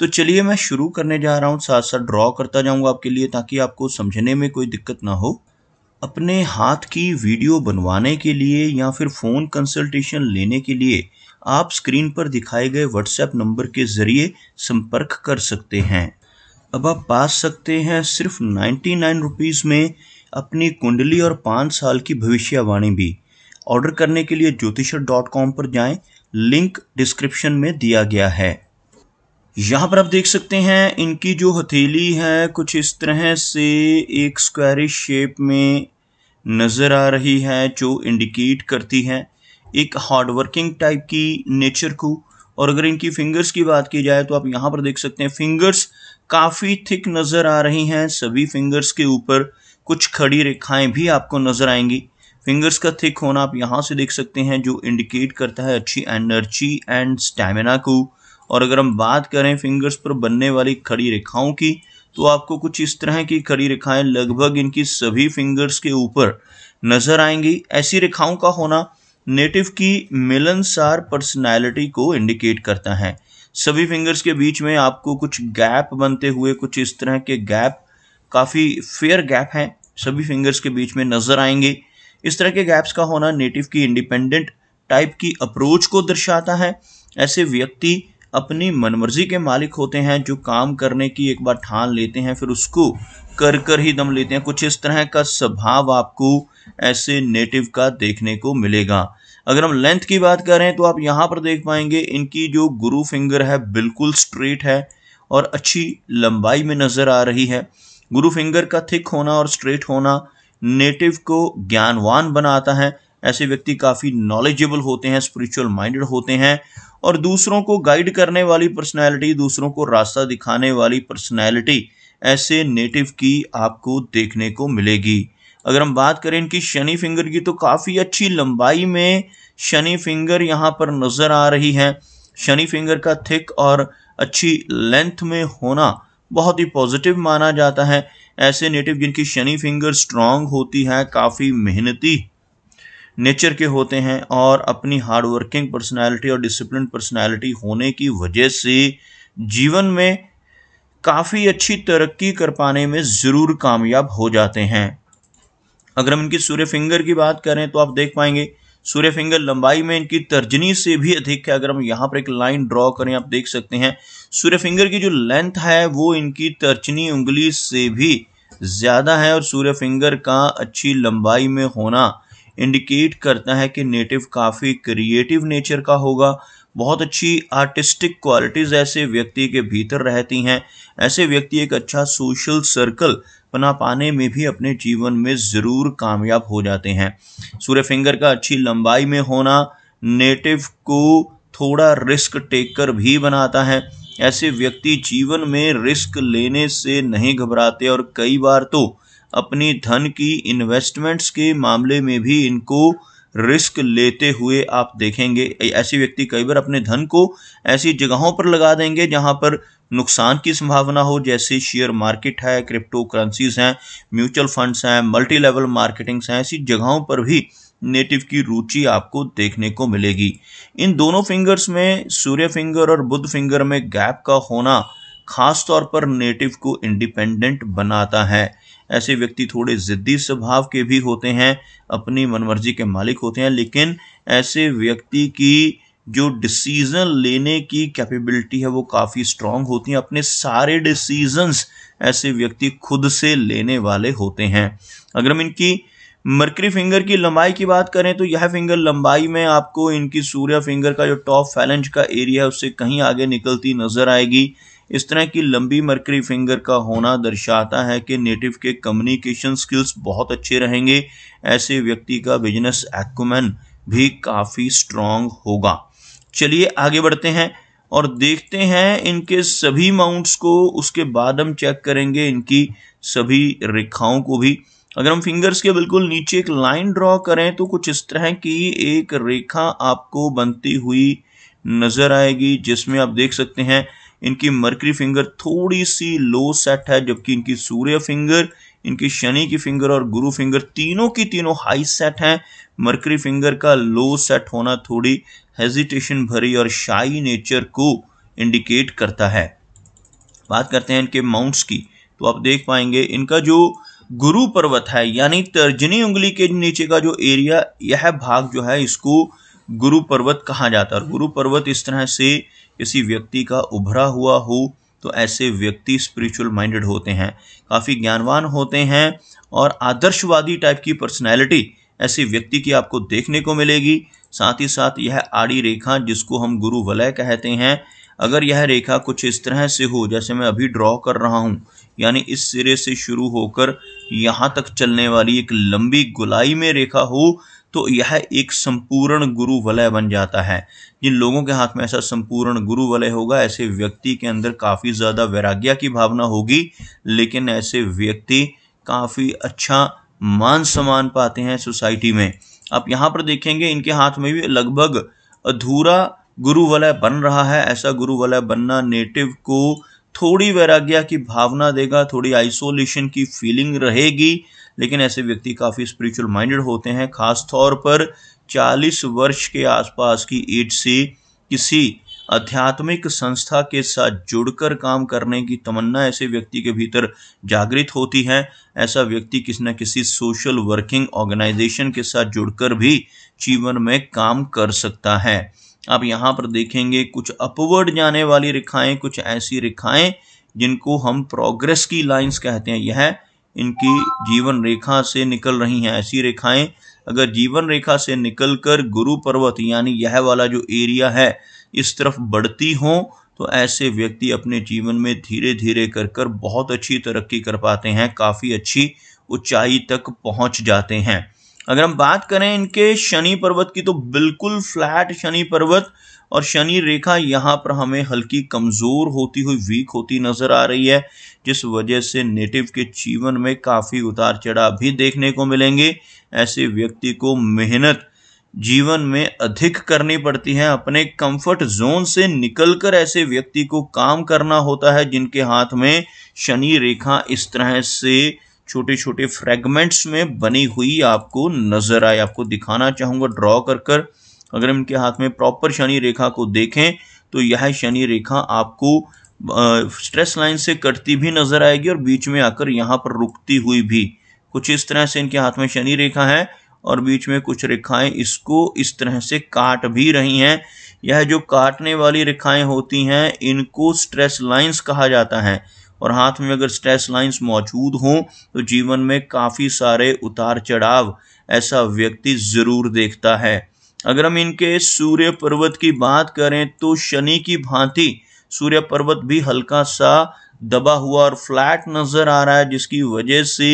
तो चलिए मैं शुरू करने जा रहा हूँ साथ साथ ड्रॉ करता जाऊँगा आपके लिए ताकि आपको समझने में कोई दिक्कत ना हो अपने हाथ की वीडियो बनवाने के लिए या फिर फ़ोन कंसल्टेशन लेने के लिए आप स्क्रीन पर दिखाए गए व्हाट्सएप नंबर के ज़रिए संपर्क कर सकते हैं अब आप पा सकते हैं सिर्फ नाइन्टी नाइन रुपीज़ में अपनी कुंडली और पाँच साल की भविष्यवाणी भी ऑर्डर करने के लिए ज्योतिषर डॉट कॉम पर जाएं लिंक डिस्क्रिप्शन में दिया गया है यहां पर आप देख सकते हैं इनकी जो हथेली है कुछ इस तरह से एक स्क्वायरिश शेप में नजर आ रही है जो इंडिकेट करती है एक हार्डवर्किंग टाइप की नेचर को और अगर इनकी फिंगर्स की बात की जाए तो आप यहाँ पर देख सकते हैं फिंगर्स काफ़ी थिक नज़र आ रही हैं सभी फिंगर्स के ऊपर कुछ खड़ी रेखाएं भी आपको नज़र आएंगी फिंगर्स का थिक होना आप यहाँ से देख सकते हैं जो इंडिकेट करता है अच्छी एनर्जी एंड स्टेमिना को और अगर हम बात करें फिंगर्स पर बनने वाली खड़ी रेखाओं की तो आपको कुछ इस तरह की खड़ी रेखाएं लगभग इनकी सभी फिंगर्स के ऊपर नजर आएंगी ऐसी रेखाओं का होना नेटिव की मिलनसार पर्सनैलिटी को इंडिकेट करता है सभी फिंगर्स के बीच में आपको कुछ गैप बनते हुए कुछ इस तरह के गैप काफ़ी फेयर गैप हैं सभी फिंगर्स के बीच में नजर आएंगे इस तरह के गैप्स का होना नेटिव की इंडिपेंडेंट टाइप की अप्रोच को दर्शाता है ऐसे व्यक्ति अपनी मनमर्जी के मालिक होते हैं जो काम करने की एक बार ठान लेते हैं फिर उसको कर कर ही दम लेते हैं कुछ इस तरह का स्वभाव आपको ऐसे नेटिव का देखने को मिलेगा अगर हम लेंथ की बात करें तो आप यहाँ पर देख पाएंगे इनकी जो गुरु फिंगर है बिल्कुल स्ट्रेट है और अच्छी लंबाई में नज़र आ रही है गुरु फिंगर का थिक होना और स्ट्रेट होना नेटिव को ज्ञानवान बनाता है ऐसे व्यक्ति काफ़ी नॉलेजेबल होते हैं स्पिरिचुअल माइंडेड होते हैं और दूसरों को गाइड करने वाली पर्सनैलिटी दूसरों को रास्ता दिखाने वाली पर्सनैलिटी ऐसे नेटिव की आपको देखने को मिलेगी अगर हम बात करें इनकी शनि फिंगर की तो काफ़ी अच्छी लंबाई में शनि फिंगर यहाँ पर नज़र आ रही है शनि फिंगर का थिक और अच्छी लेंथ में होना बहुत ही पॉजिटिव माना जाता है ऐसे नेटिव जिनकी शनि फिंगर स्ट्रांग होती है काफ़ी मेहनती नेचर के होते हैं और अपनी हार्ड वर्किंग पर्सनैलिटी और डिसिप्लिन पर्सनैलिटी होने की वजह से जीवन में काफ़ी अच्छी तरक्की कर पाने में ज़रूर कामयाब हो जाते हैं अगर हम इनकी सूर्य फिंगर की बात करें तो आप देख पाएंगे सूर्य फिंगर लंबाई में इनकी तर्जनी से भी अधिक है अगर हम यहाँ पर एक लाइन ड्रॉ करें आप देख सकते हैं सूर्य फिंगर की जो लेंथ है वो इनकी तर्जनी उंगली से भी ज़्यादा है और सूर्य फिंगर का अच्छी लंबाई में होना इंडिकेट करता है कि नेटिव काफ़ी क्रिएटिव नेचर का होगा बहुत अच्छी आर्टिस्टिक क्वालिटीज़ ऐसे व्यक्ति के भीतर रहती हैं ऐसे व्यक्ति एक अच्छा सोशल सर्कल बना पाने में भी अपने जीवन में ज़रूर कामयाब हो जाते हैं सूर्य फिंगर का अच्छी लंबाई में होना नेटिव को थोड़ा रिस्क टेकर भी बनाता है ऐसे व्यक्ति जीवन में रिस्क लेने से नहीं घबराते और कई बार तो अपनी धन की इन्वेस्टमेंट्स के मामले में भी इनको रिस्क लेते हुए आप देखेंगे ऐसे व्यक्ति कई बार अपने धन को ऐसी जगहों पर लगा देंगे जहां पर नुकसान की संभावना हो जैसे शेयर मार्केट है क्रिप्टो करेंसीज हैं म्यूचुअल फंड्स हैं मल्टी लेवल मार्केटिंग्स हैं ऐसी जगहों पर भी नेटिव की रुचि आपको देखने को मिलेगी इन दोनों फिंगर्स में सूर्य फिंगर और बुद्ध फिंगर में गैप का होना खास तौर पर नेटिव को इंडिपेंडेंट बनाता है ऐसे व्यक्ति थोड़े ज़िद्दी स्वभाव के भी होते हैं अपनी मनमर्जी के मालिक होते हैं लेकिन ऐसे व्यक्ति की जो डिसीज़न लेने की कैपेबिलिटी है वो काफ़ी स्ट्रांग होती है अपने सारे डिसीजंस ऐसे व्यक्ति खुद से लेने वाले होते हैं अगर हम इनकी मर्करी फिंगर की लंबाई की बात करें तो यह फिंगर लंबाई में आपको इनकी सूर्य फिंगर का जो टॉप फैलेंज का एरिया है उससे कहीं आगे निकलती नजर आएगी इस तरह की लंबी मरकरी फिंगर का होना दर्शाता है कि नेटिव के कम्युनिकेशन स्किल्स बहुत अच्छे रहेंगे ऐसे व्यक्ति का बिजनेस एक्मैन भी काफ़ी स्ट्रांग होगा चलिए आगे बढ़ते हैं और देखते हैं इनके सभी माउंट्स को उसके बाद हम चेक करेंगे इनकी सभी रेखाओं को भी अगर हम फिंगर्स के बिल्कुल नीचे एक लाइन ड्रॉ करें तो कुछ इस तरह की एक रेखा आपको बनती हुई नजर आएगी जिसमें आप देख सकते हैं इनकी मरकरी फिंगर थोड़ी सी लो सेट है जबकि इनकी सूर्य फिंगर इनकी शनि की फिंगर और गुरु फिंगर तीनों की तीनों हाई सेट हैं मरकरी फिंगर का लो सेट होना थोड़ी हेजिटेशन भरी और शाई नेचर को इंडिकेट करता है बात करते हैं इनके माउंट्स की तो आप देख पाएंगे इनका जो गुरु पर्वत है यानी तर्जनी उंगली के नीचे का जो एरिया यह भाग जो है इसको गुरु पर्वत कहा जाता है और गुरु पर्वत इस तरह से किसी व्यक्ति का उभरा हुआ हो तो ऐसे व्यक्ति स्पिरिचुअल माइंडेड होते हैं काफ़ी ज्ञानवान होते हैं और आदर्शवादी टाइप की पर्सनैलिटी ऐसे व्यक्ति की आपको देखने को मिलेगी साथ ही साथ यह आड़ी रेखा जिसको हम गुरु वलय कहते हैं अगर यह रेखा कुछ इस तरह से हो जैसे मैं अभी ड्रॉ कर रहा हूँ यानी इस सिरे से शुरू होकर यहाँ तक चलने वाली एक लंबी गुलाई में रेखा हो तो यह एक संपूर्ण गुरु वलय बन जाता है जिन लोगों के हाथ में ऐसा संपूर्ण गुरु वलय होगा ऐसे व्यक्ति के अंदर काफ़ी ज़्यादा वैराग्य की भावना होगी लेकिन ऐसे व्यक्ति काफ़ी अच्छा मान सम्मान पाते हैं सोसाइटी में आप यहाँ पर देखेंगे इनके हाथ में भी लगभग अधूरा गुरु वलय बन रहा है ऐसा गुरु वलय बनना नेटिव को थोड़ी वैराग्य की भावना देगा थोड़ी आइसोलेशन की फीलिंग रहेगी लेकिन ऐसे व्यक्ति काफ़ी स्पिरिचुअल माइंडेड होते हैं खास तौर पर 40 वर्ष के आसपास की एज से किसी आध्यात्मिक संस्था के साथ जुड़कर काम करने की तमन्ना ऐसे व्यक्ति के भीतर जागृत होती है ऐसा व्यक्ति किसी न किसी सोशल वर्किंग ऑर्गेनाइजेशन के साथ जुड़कर भी जीवन में काम कर सकता है आप यहाँ पर देखेंगे कुछ अपवर्ड जाने वाली रेखाएं कुछ ऐसी रेखाएं जिनको हम प्रोग्रेस की लाइंस कहते हैं यह इनकी जीवन रेखा से निकल रही हैं ऐसी रेखाएं अगर जीवन रेखा से निकलकर गुरु पर्वत यानी यह वाला जो एरिया है इस तरफ बढ़ती हो तो ऐसे व्यक्ति अपने जीवन में धीरे धीरे कर कर बहुत अच्छी तरक्की कर पाते हैं काफ़ी अच्छी ऊंचाई तक पहुंच जाते हैं अगर हम बात करें इनके शनि पर्वत की तो बिल्कुल फ्लैट शनि पर्वत और शनि रेखा यहाँ पर हमें हल्की कमज़ोर होती हुई वीक होती नज़र आ रही है जिस वजह से नेटिव के जीवन में काफ़ी उतार चढ़ाव भी देखने को मिलेंगे ऐसे व्यक्ति को मेहनत जीवन में अधिक करनी पड़ती है अपने कंफर्ट जोन से निकलकर ऐसे व्यक्ति को काम करना होता है जिनके हाथ में शनि रेखा इस तरह से छोटे छोटे फ्रेगमेंट्स में बनी हुई आपको नजर आए आपको दिखाना चाहूंगा ड्रॉ कर कर अगर इनके हाथ में प्रॉपर शनि रेखा को देखें तो यह शनि रेखा आपको स्ट्रेस लाइन से कटती भी नजर आएगी और बीच में आकर यहाँ पर रुकती हुई भी कुछ इस तरह से इनके हाथ में शनि रेखा है और बीच में कुछ रेखाएं इसको इस तरह से काट भी रही हैं यह जो काटने वाली रेखाएं होती हैं इनको स्ट्रेस लाइंस कहा जाता है और हाथ में अगर स्ट्रेस लाइंस मौजूद हों तो जीवन में काफ़ी सारे उतार चढ़ाव ऐसा व्यक्ति ज़रूर देखता है अगर हम इनके सूर्य पर्वत की बात करें तो शनि की भांति सूर्य पर्वत भी हल्का सा दबा हुआ और फ्लैट नज़र आ रहा है जिसकी वजह से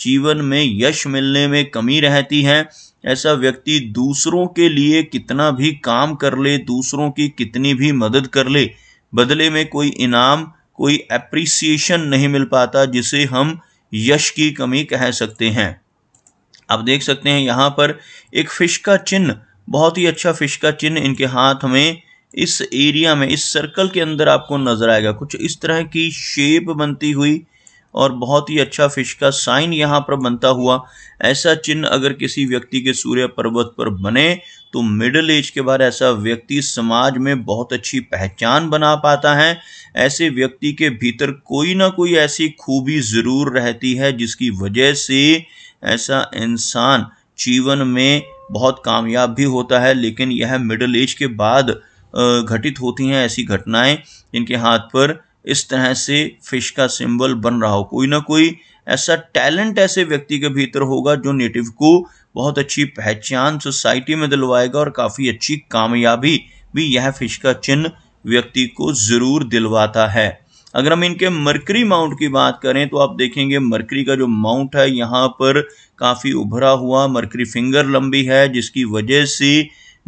जीवन में यश मिलने में कमी रहती है ऐसा व्यक्ति दूसरों के लिए कितना भी काम कर ले दूसरों की कितनी भी मदद कर ले बदले में कोई इनाम कोई एप्रिसिएशन नहीं मिल पाता जिसे हम यश की कमी कह सकते हैं आप देख सकते हैं यहाँ पर एक फिश का चिन्ह बहुत ही अच्छा फिश का चिन्ह इनके हाथ में इस एरिया में इस सर्कल के अंदर आपको नजर आएगा कुछ इस तरह की शेप बनती हुई और बहुत ही अच्छा फिश का साइन यहाँ पर बनता हुआ ऐसा चिन्ह अगर किसी व्यक्ति के सूर्य पर्वत पर बने तो मिडिल एज के बाद ऐसा व्यक्ति समाज में बहुत अच्छी पहचान बना पाता है ऐसे व्यक्ति के भीतर कोई ना कोई ऐसी खूबी ज़रूर रहती है जिसकी वजह से ऐसा इंसान जीवन में बहुत कामयाब भी होता है लेकिन यह मिडिल एज के बाद घटित होती हैं ऐसी घटनाएं जिनके हाथ पर इस तरह से फिश का सिंबल बन रहा हो कोई ना कोई ऐसा टैलेंट ऐसे व्यक्ति के भीतर होगा जो नेटिव को बहुत अच्छी पहचान सोसाइटी में दिलवाएगा और काफ़ी अच्छी कामयाबी भी यह फिश का चिन्ह व्यक्ति को ज़रूर दिलवाता है अगर हम इनके मरकरी माउंट की बात करें तो आप देखेंगे मरकरी का जो माउंट है यहाँ पर काफ़ी उभरा हुआ मरकरी फिंगर लंबी है जिसकी वजह से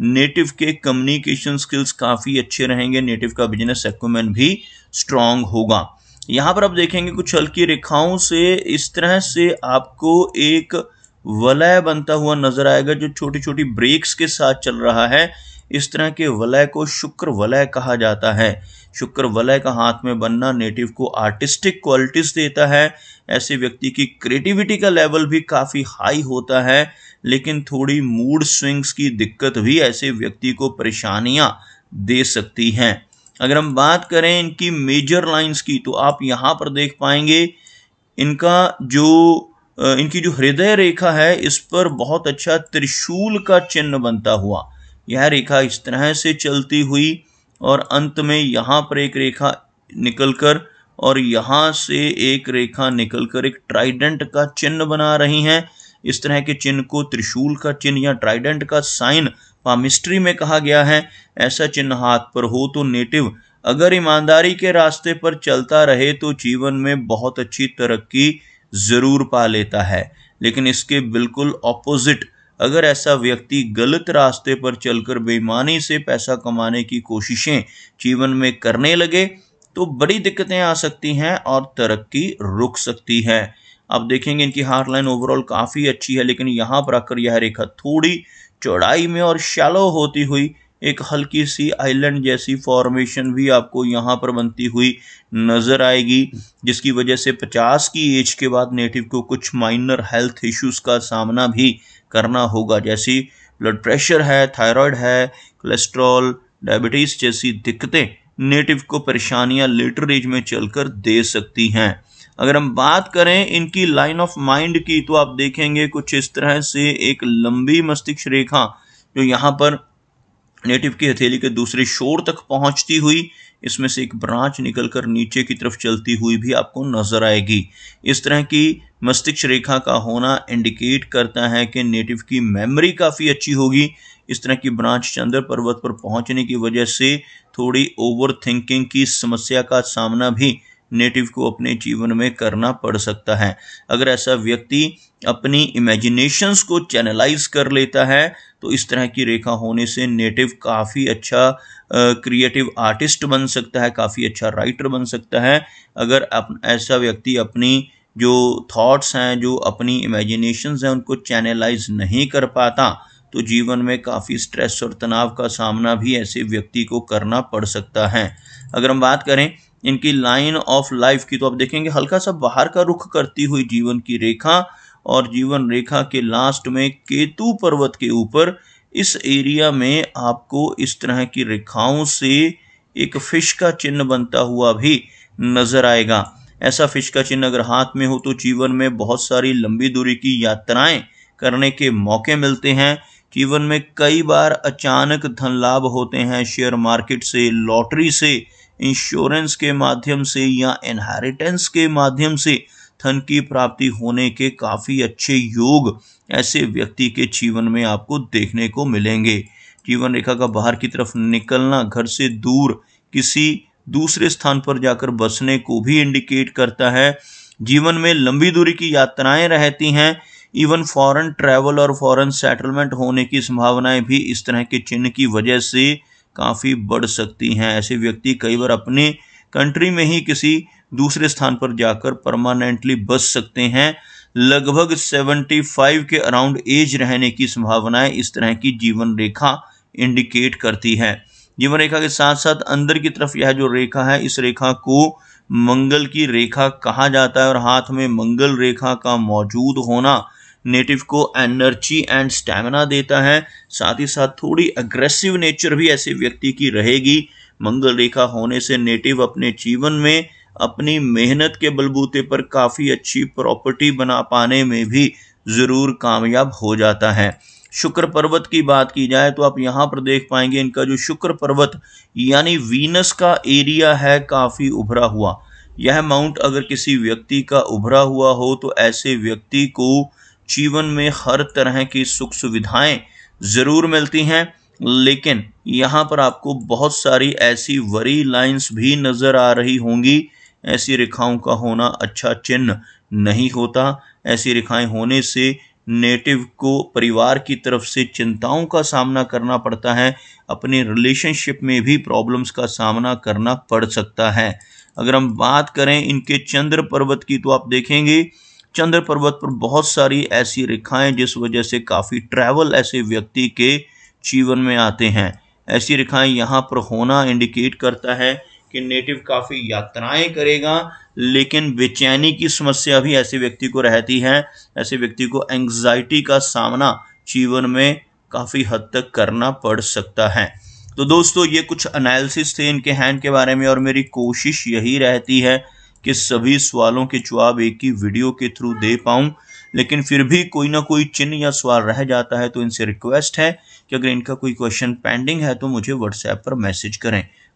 नेटिव के कम्युनिकेशन स्किल्स काफ़ी अच्छे रहेंगे नेटिव का बिजनेस एक्मेंट भी स्ट्रांग होगा यहाँ पर आप देखेंगे कुछ हल्की रेखाओं से इस तरह से आपको एक वलय बनता हुआ नजर आएगा जो छोटी छोटी ब्रेक्स के साथ चल रहा है इस तरह के वलय को शुक्र वलय कहा जाता है शुक्र वलय का हाथ में बनना नेटिव को आर्टिस्टिक क्वालिटीज देता है ऐसे व्यक्ति की क्रिएटिविटी का लेवल भी काफ़ी हाई होता है लेकिन थोड़ी मूड स्विंग्स की दिक्कत भी ऐसे व्यक्ति को परेशानियाँ दे सकती हैं अगर हम बात करें इनकी मेजर लाइंस की तो आप यहाँ पर देख पाएंगे इनका जो इनकी जो हृदय रेखा है इस पर बहुत अच्छा त्रिशूल का चिन्ह बनता हुआ यह रेखा इस तरह से चलती हुई और अंत में यहाँ पर एक रेखा निकलकर और यहाँ से एक रेखा निकलकर एक ट्राइडेंट का चिन्ह बना रही हैं इस तरह के चिन्ह को त्रिशूल का चिन्ह या ट्राइडेंट का साइन पामिस्ट्री में कहा गया है ऐसा चिन्ह हाथ पर हो तो नेटिव अगर ईमानदारी के रास्ते पर चलता रहे तो जीवन में बहुत अच्छी तरक्की ज़रूर पा लेता है लेकिन इसके बिल्कुल ऑपोजिट अगर ऐसा व्यक्ति गलत रास्ते पर चलकर बेईमानी से पैसा कमाने की कोशिशें जीवन में करने लगे तो बड़ी दिक्कतें आ सकती हैं और तरक्की रुक सकती है आप देखेंगे इनकी हार्टलाइन ओवरऑल काफ़ी अच्छी है लेकिन यहाँ पर आकर यह रेखा थोड़ी चौड़ाई में और शैलो होती हुई एक हल्की सी आइलैंड जैसी फॉर्मेशन भी आपको यहाँ पर बनती हुई नज़र आएगी जिसकी वजह से 50 की एज के बाद नेटिव को कुछ माइनर हेल्थ इश्यूज का सामना भी करना होगा जैसी ब्लड प्रेशर है थायराइड है कोलेस्ट्रॉल डायबिटीज़ जैसी दिक्कतें नेटिव को परेशानियाँ लेटर एज में चलकर दे सकती हैं अगर हम बात करें इनकी लाइन ऑफ माइंड की तो आप देखेंगे कुछ इस तरह से एक लंबी मस्तिष्क रेखा जो यहाँ पर नेटिव की हथेली के दूसरे शोर तक पहुंचती हुई इसमें से एक ब्रांच निकलकर नीचे की तरफ चलती हुई भी आपको नजर आएगी इस तरह की मस्तिष्क रेखा का होना इंडिकेट करता है कि नेटिव की मेमोरी काफ़ी अच्छी होगी इस तरह की ब्रांच चंद्र पर्वत पर पहुंचने की वजह से थोड़ी ओवर थिंकिंग की समस्या का सामना भी नेटिव को अपने जीवन में करना पड़ सकता है अगर ऐसा व्यक्ति अपनी इमेजिनेशंस को चैनलाइज कर लेता है तो इस तरह की रेखा होने से नेटिव काफ़ी अच्छा क्रिएटिव आर्टिस्ट बन सकता है काफ़ी अच्छा राइटर बन सकता है अगर अप, ऐसा व्यक्ति अपनी जो थॉट्स हैं जो अपनी इमेजिनेशंस हैं उनको चैनलाइज नहीं कर पाता तो जीवन में काफ़ी स्ट्रेस और तनाव का सामना भी ऐसे व्यक्ति को करना पड़ सकता है अगर हम बात करें इनकी लाइन ऑफ लाइफ की तो आप देखेंगे हल्का सा बाहर का रुख करती हुई जीवन की रेखा और जीवन रेखा के लास्ट में केतु पर्वत के ऊपर इस एरिया में आपको इस तरह की रेखाओं से एक फिश का चिन्ह बनता हुआ भी नजर आएगा ऐसा फिश का चिन्ह अगर हाथ में हो तो जीवन में बहुत सारी लंबी दूरी की यात्राएं करने के मौके मिलते हैं जीवन में कई बार अचानक धन लाभ होते हैं शेयर मार्केट से लॉटरी से इंश्योरेंस के माध्यम से या इनहेरिटेंस के माध्यम से धन की प्राप्ति होने के काफ़ी अच्छे योग ऐसे व्यक्ति के जीवन में आपको देखने को मिलेंगे जीवन रेखा का बाहर की तरफ निकलना घर से दूर किसी दूसरे स्थान पर जाकर बसने को भी इंडिकेट करता है जीवन में लंबी दूरी की यात्राएं रहती हैं इवन फॉरेन ट्रैवल और फॉरेन सेटलमेंट होने की संभावनाएं भी इस तरह के चिन्ह की वजह से काफ़ी बढ़ सकती हैं ऐसे व्यक्ति कई बार अपने कंट्री में ही किसी दूसरे स्थान पर जाकर परमानेंटली बस सकते हैं लगभग 75 के अराउंड एज रहने की संभावनाएं इस तरह की जीवन रेखा इंडिकेट करती है जीवन रेखा के साथ साथ अंदर की तरफ यह जो रेखा है इस रेखा को मंगल की रेखा कहा जाता है और हाथ में मंगल रेखा का मौजूद होना नेटिव को एनर्जी एंड स्टैमिना देता है साथ ही साथ थोड़ी अग्रेसिव नेचर भी ऐसे व्यक्ति की रहेगी मंगल रेखा होने से नेटिव अपने जीवन में अपनी मेहनत के बलबूते पर काफ़ी अच्छी प्रॉपर्टी बना पाने में भी ज़रूर कामयाब हो जाता है शुक्र पर्वत की बात की जाए तो आप यहाँ पर देख पाएंगे इनका जो शुक्र पर्वत यानी वीनस का एरिया है काफ़ी उभरा हुआ यह माउंट अगर किसी व्यक्ति का उभरा हुआ हो तो ऐसे व्यक्ति को जीवन में हर तरह की सुख सुविधाएं ज़रूर मिलती हैं लेकिन यहाँ पर आपको बहुत सारी ऐसी वरी लाइंस भी नज़र आ रही होंगी ऐसी रेखाओं का होना अच्छा चिन्ह नहीं होता ऐसी रेखाएं होने से नेटिव को परिवार की तरफ से चिंताओं का सामना करना पड़ता है अपने रिलेशनशिप में भी प्रॉब्लम्स का सामना करना पड़ सकता है अगर हम बात करें इनके चंद्र पर्वत की तो आप देखेंगे चंद्र पर्वत पर बहुत सारी ऐसी रेखाएं जिस वजह से काफ़ी ट्रैवल ऐसे व्यक्ति के जीवन में आते हैं ऐसी रेखाएं यहाँ पर होना इंडिकेट करता है कि नेटिव काफ़ी यात्राएं करेगा लेकिन बेचैनी की समस्या भी ऐसे व्यक्ति को रहती है ऐसे व्यक्ति को एंग्जाइटी का सामना जीवन में काफ़ी हद तक करना पड़ सकता है तो दोस्तों ये कुछ एनालिसिस थे इनके हैंड के बारे में और मेरी कोशिश यही रहती है कि सभी सवालों के जवाब एक ही वीडियो के थ्रू दे पाऊं लेकिन फिर भी कोई ना कोई चिन्ह या सवाल रह जाता है तो इनसे रिक्वेस्ट है कि अगर इनका कोई क्वेश्चन पेंडिंग है तो मुझे व्हाट्सएप पर मैसेज करें